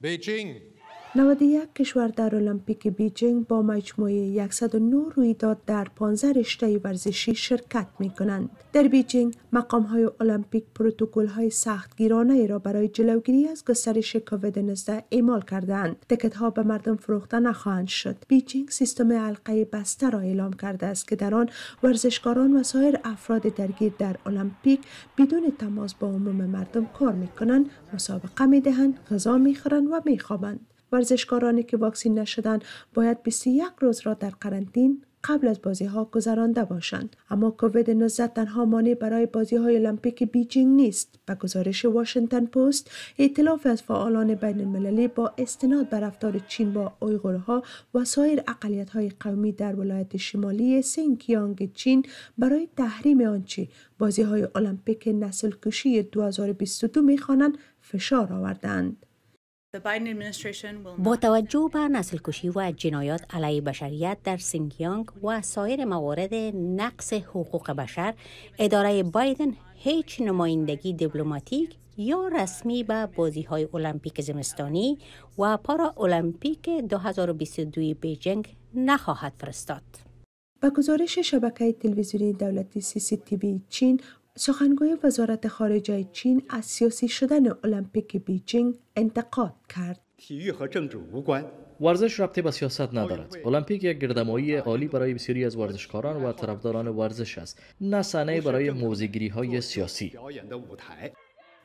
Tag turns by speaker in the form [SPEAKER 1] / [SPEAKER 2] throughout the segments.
[SPEAKER 1] Beijing 91 کشور در المپیک بیجینگ با مجموعه 109 رویداد در 15 رشته ورزشی شرکت می کنند. در بیجینگ مقام های المپیک پروتکل های سختگیرانه ای را برای جلوگیری از گسترش کووید 19 اعمال کردند. تکت ها به مردم فروخته نخواهند شد. بیجینگ سیستم حلقه بسته را اعلام کرده است که در آن ورزشکاران و سایر افراد درگیر در المپیک بدون تماس با عموم مردم کار می کنند، مسابقه می غذا می و می ورزشکارانی که واکسین نشدن باید 21 روز را در قرنطین قبل از بازی ها گذرانده باشند اما کووید 19 تنها مانع برای بازی های المپیک بیجینگ نیست به گزارش واشنگتن پست ائتلاف از فعالان بین المللی با استناد به رفتار چین با اویغورها و سایر اقلیت های قومی در ولایت شمالی سینکیانگ چین برای تحریم آنچه بازی های المپیک نسل کشی 2022 میخوانند
[SPEAKER 2] فشار آوردند با توجه به نسل کشی و جنایات علیه بشریت در سینگیانگ و سایر موارد نقص حقوق بشر اداره بایدن هیچ نمایندگی دیپلماتیک یا رسمی به بازی های المپیک زمستانی و پارا المپیک 2022 بیجنگ نخواهد فرستاد.
[SPEAKER 1] با گزارش شبکه تلویزیونی دولتی سی سی تی چین سخنگوی وزارت خارجه چین از سیاسی شدن المپیک بیجینگ انتقاد کرد.
[SPEAKER 3] ورزش ربطی به سیاست ندارد. المپیک یک گردمایی عالی برای بسیاری از ورزشکاران و طرفداران ورزش است. نه برای موزگیری های سیاسی.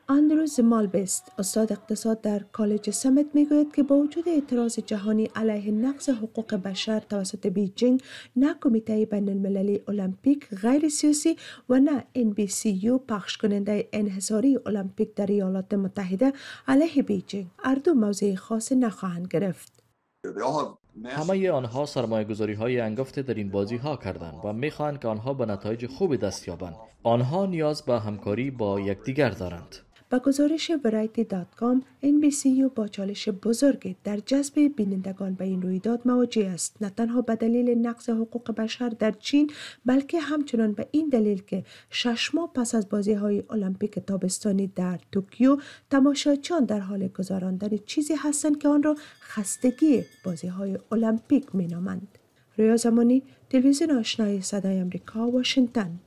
[SPEAKER 1] اندرو زمالبست استاد اقتصاد در کالج سمت میگوید که با وجود اعتراض جهانی علیه نقض حقوق بشر توسط بیجینگ نه کمیته بین المللی المپیک غیر سیاسی و نه یو پخش کننده انحصاری المپیک در ایالات متحده علیه بیجینگ اردو موضع خاص نخواهند گرفت
[SPEAKER 3] همه آنها سرمایه گذاری های انگفته در این بازی ها کردند و می که آنها به نتایج خوبی دست یابند آنها نیاز به همکاری با یکدیگر دارند
[SPEAKER 1] با گزارش ورایتی دات کام یو با چالش بزرگ در جذب بینندگان به این رویداد مواجه است نه تنها به دلیل نقض حقوق بشر در چین بلکه همچنان به این دلیل که شش ماه پس از بازی های المپیک تابستانی در توکیو تماشاچیان در حال گذراندن چیزی هستند که آن را خستگی بازی های المپیک مینامند ریا زمانی تلویزیون آشنای صدای آمریکا، واشنگتن